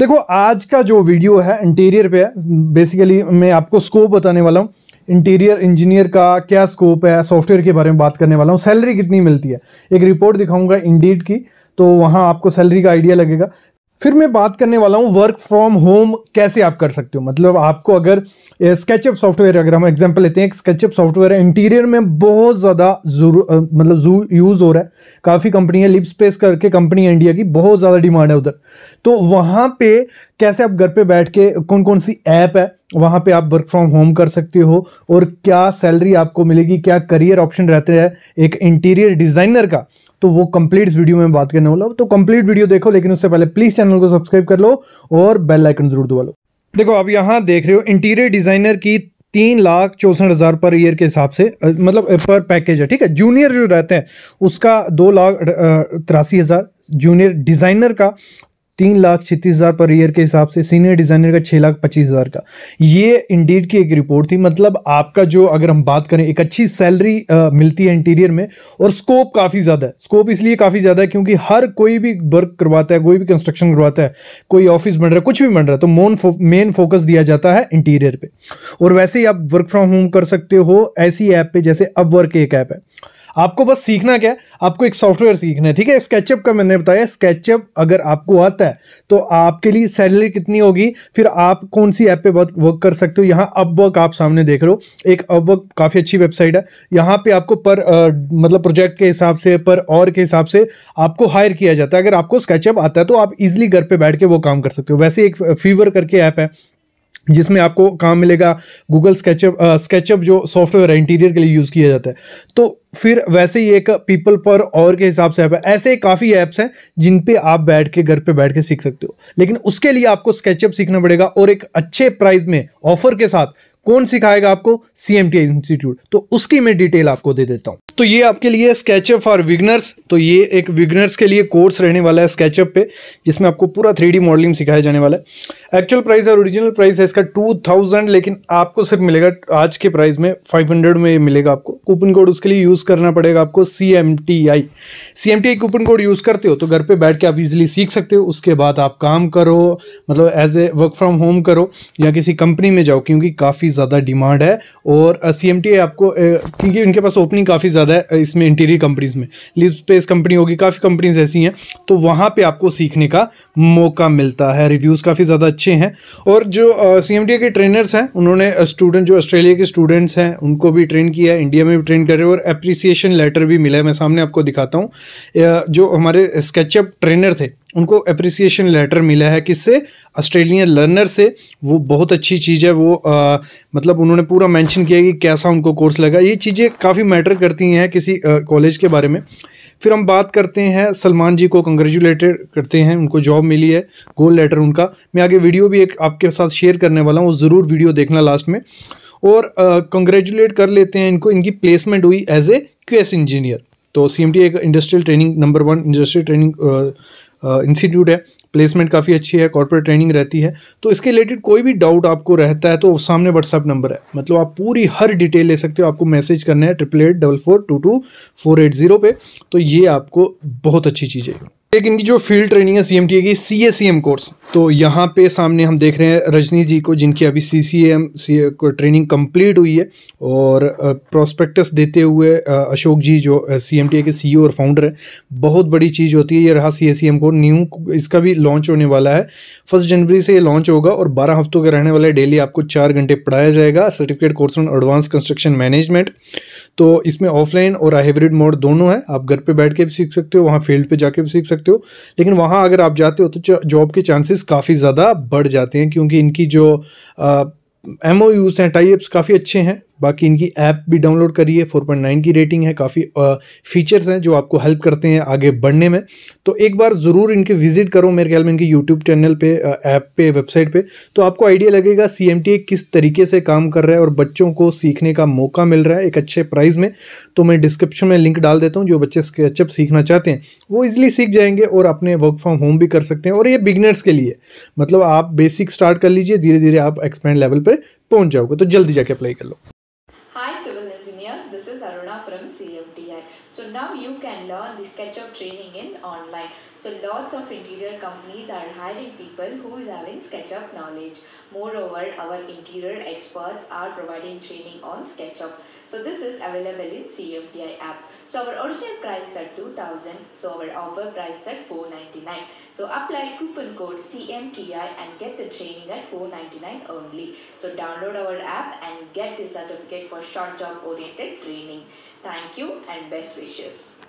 देखो आज का जो वीडियो है इंटीरियर पे है बेसिकली मैं आपको स्कोप बताने वाला हूँ इंटीरियर इंजीनियर का क्या स्कोप है सॉफ्टवेयर के बारे में बात करने वाला हूँ सैलरी कितनी मिलती है एक रिपोर्ट दिखाऊंगा इंडीड की तो वहाँ आपको सैलरी का आइडिया लगेगा फिर मैं बात करने वाला हूँ वर्क फ्रॉम होम कैसे आप कर सकते हो मतलब आपको अगर स्केचअप सॉफ्टवेयर अगर हम एग्जांपल लेते हैं स्केचअप सॉफ्टवेयर इंटीरियर में बहुत ज़्यादा मतलब यूज़ हो रहा है काफ़ी कंपनियाँ लिप स्पेस करके कंपनी इंडिया की बहुत ज़्यादा डिमांड है उधर तो वहाँ पे कैसे आप घर पे बैठ के कौन कौन सी ऐप है वहाँ पे आप वर्क फ्रॉम होम कर सकते हो और क्या सैलरी आपको मिलेगी क्या करियर ऑप्शन रहते हैं एक इंटीरियर डिज़ाइनर का तो वो कंप्लीट वीडियो में बात करने वाला हूँ तो कंप्लीट वीडियो देखो लेकिन उससे पहले प्लीज़ चैनल को सब्सक्राइब कर लो और बेल आइकन जरूर दबा लो देखो आप यहाँ देख रहे हो इंटीरियर डिज़ाइनर की तीन लाख चौसठ हज़ार पर ईयर के हिसाब से मतलब पर पैकेज है ठीक है जूनियर जो रहते हैं उसका दो लाख तिरासी हज़ार जूनियर डिज़ाइनर का तीन लाख छत्तीस हज़ार पर ईयर के हिसाब से सीनियर डिज़ाइनर का छः लाख पच्चीस हज़ार का ये इंडीड की एक रिपोर्ट थी मतलब आपका जो अगर हम बात करें एक अच्छी सैलरी मिलती है इंटीरियर में और स्कोप काफ़ी ज़्यादा है स्कोप इसलिए काफ़ी ज़्यादा है क्योंकि हर कोई भी वर्क करवाता है कोई भी कंस्ट्रक्शन करवाता है कोई ऑफिस बन रहा है कुछ भी बन रहा है तो मोन मेन फोकस दिया जाता है इंटीरियर पर और वैसे ही आप वर्क फ्रॉम होम कर सकते हो ऐसी ऐप पर जैसे अब वर्क एक ऐप है आपको बस सीखना क्या है आपको एक सॉफ्टवेयर सीखना है ठीक है स्केचअप का मैंने बताया स्केचअप अगर आपको आता है तो आपके लिए सैलरी कितनी होगी फिर आप कौन सी ऐप पे वर्क कर सकते हो यहाँ अपवर्क आप सामने देख रहे हो एक अपवर्क काफ़ी अच्छी वेबसाइट है यहाँ पे आपको पर आ, मतलब प्रोजेक्ट के हिसाब से पर और के हिसाब से आपको हायर किया जाता है अगर आपको स्केचअप आता है तो आप इजिली घर पर बैठ के वो काम कर सकते हो वैसे एक फीवर करके ऐप है जिसमें आपको काम मिलेगा गूगल स्केचअप स्केचअप जो सॉफ्टवेयर है इंटीरियर के लिए यूज़ किया जाता है तो फिर वैसे ही एक पीपल पर और के हिसाब से ऐप है ऐसे काफ़ी ऐप्स हैं जिन पे आप बैठ के घर पे बैठ के सीख सकते हो लेकिन उसके लिए आपको स्केचअप सीखना पड़ेगा और एक अच्छे प्राइस में ऑफर के साथ कौन सिखाएगा आपको सी एम इंस्टीट्यूट तो उसकी मैं डिटेल आपको दे देता हूँ तो ये आपके लिए स्केचअप फॉर विगनर्स तो ये एक विगनर्स के लिए कोर्स रहने वाला है स्केचअप पे जिसमें आपको पूरा थ्री मॉडलिंग सिखाया जाने वाला है एक्चुअल प्राइस और ओरिजिनल प्राइस है इसका टू थाउजेंड लेकिन आपको सिर्फ मिलेगा आज के प्राइस में फाइव हंड्रेड में मिलेगा आपको कूपन कोड उसके लिए यूज़ यूज़ करना पड़ेगा आपको C M T I C M T I coupon code use करते हो तो घर पे बैठ के आप इजीली सीख सकते हो उसके बाद आप काम करो मतलब as a work from home करो या किसी कंपनी में जाओ क्योंकि काफ़ी ज़्यादा डिमांड है और सी एम टी आई आपको क्योंकि उनके पास ओपनिंग काफ़ी ज़्यादा है इसमें इंटीरियर कंपनीज़ में लिप स्पेस कंपनी होगी काफ़ी कंपनीज ऐसी हैं तो वहाँ पर आपको सीखने का मौका मिलता है रिव्यूज़ काफ़ी ज़्यादा अच्छे हैं और जो सी एम टी आई के ट्रेनर्स हैं उन्होंने स्टूडेंट जो ऑस्ट्रेलिया के स्टूडेंट्स हैं उनको भी ट्रेन किया है इंडिया में भी ट्रेन कर रहे हैं और अप्रिसिएशन लेटर भी मिला है मैं सामने आपको दिखाता हूँ जो हमारे स्केचअप ट्रेनर थे उनको अप्रिसिएशन लेटर मिला है किससे ऑस्ट्रेलियन लर्नर से वो बहुत अच्छी चीज़ है वो आ, मतलब उन्होंने पूरा मेंशन किया कि कैसा उनको कोर्स लगा ये चीज़ें काफ़ी मैटर करती हैं किसी कॉलेज के बारे में फिर हम बात करते हैं सलमान जी को कंग्रेचुलेटेड करते हैं उनको जॉब मिली है गोल लेटर उनका मैं आगे वीडियो भी एक आपके साथ शेयर करने वाला हूँ ज़रूर वीडियो देखना लास्ट में और कंग्रेचुलेट uh, कर लेते हैं इनको इनकी प्लेसमेंट हुई as a Q S engineer तो सी एक industrial training number one industrial training institute है प्लेसमेंट काफ़ी अच्छी है कॉर्पोरेट ट्रेनिंग रहती है तो इसके रिलेटेड कोई भी डाउट आपको रहता है तो सामने व्हाट्सअप नंबर है मतलब आप पूरी हर डिटेल ले सकते हो आपको मैसेज करना है triple eight double four two two four eight zero पे तो ये आपको बहुत अच्छी चीज़ है एक इनकी जो फील्ड ट्रेनिंग है सीएमटीए की सीएसीएम कोर्स e तो यहाँ पे सामने हम देख रहे हैं रजनी जी को जिनकी अभी C C M C training complete हुई है और प्रोस्पेक्टस देते हुए अशोक जी जो सीएमटीए के सीईओ e और फाउंडर है बहुत बड़ी चीज़ होती है ये रहा सीएसीएम कोर्स e न्यू इसका भी लॉन्च होने वाला है फर्स्ट जनवरी से ये लॉन्च होगा और बारह हफ्तों के रहने वाला डेली आपको चार घंटे पढ़ाया जाएगा certificate course on advance construction management तो इसमें ऑफलाइन और हाइब्रिड मोड दोनों है आप घर पे बैठ के भी सीख सकते हो वहाँ फील्ड पे जाके भी सीख सकते हो लेकिन वहाँ अगर आप जाते हो तो जॉब के चांसेस काफ़ी ज़्यादा बढ़ जाते हैं क्योंकि इनकी जो एम ओ यूज़ हैं टाइप्स काफ़ी अच्छे हैं बाकी इनकी ऐप भी डाउनलोड करिए 4.9 की रेटिंग है काफ़ी फीचर्स हैं जो आपको हेल्प करते हैं आगे बढ़ने में तो एक बार ज़रूर इनके विजिट करो मेरे ख्याल में इनके यूट्यूब चैनल पे ऐप पे वेबसाइट पे तो आपको आइडिया लगेगा सी किस तरीके से काम कर रहा है और बच्चों को सीखने का मौका मिल रहा है एक अच्छे प्राइज़ में तो मैं डिस्क्रिप्शन में लिंक डाल देता हूँ जो बच्चे स्केचअप सीखना चाहते हैं वो ईजिली सीख जाएंगे और अपने वर्क फ्रॉम होम भी कर सकते हैं और ये बिगनर्स के लिए मतलब आप बेसिक स्टार्ट कर लीजिए धीरे धीरे आप एक्सपेंड लेवल पर पहुँच जाओगे तो जल्दी जाके अप्लाई कर लो learn the SketchUp training in online. So lots of interior companies are hiring people who is having SketchUp knowledge. Moreover, our interior experts are providing training on SketchUp. So this is available in CMTI app. So our original price is at 2000. So our offer price is at 499. So apply coupon code CMTI and get the training at 499 only. So download our app and get the certificate for short job oriented training. Thank you and best wishes.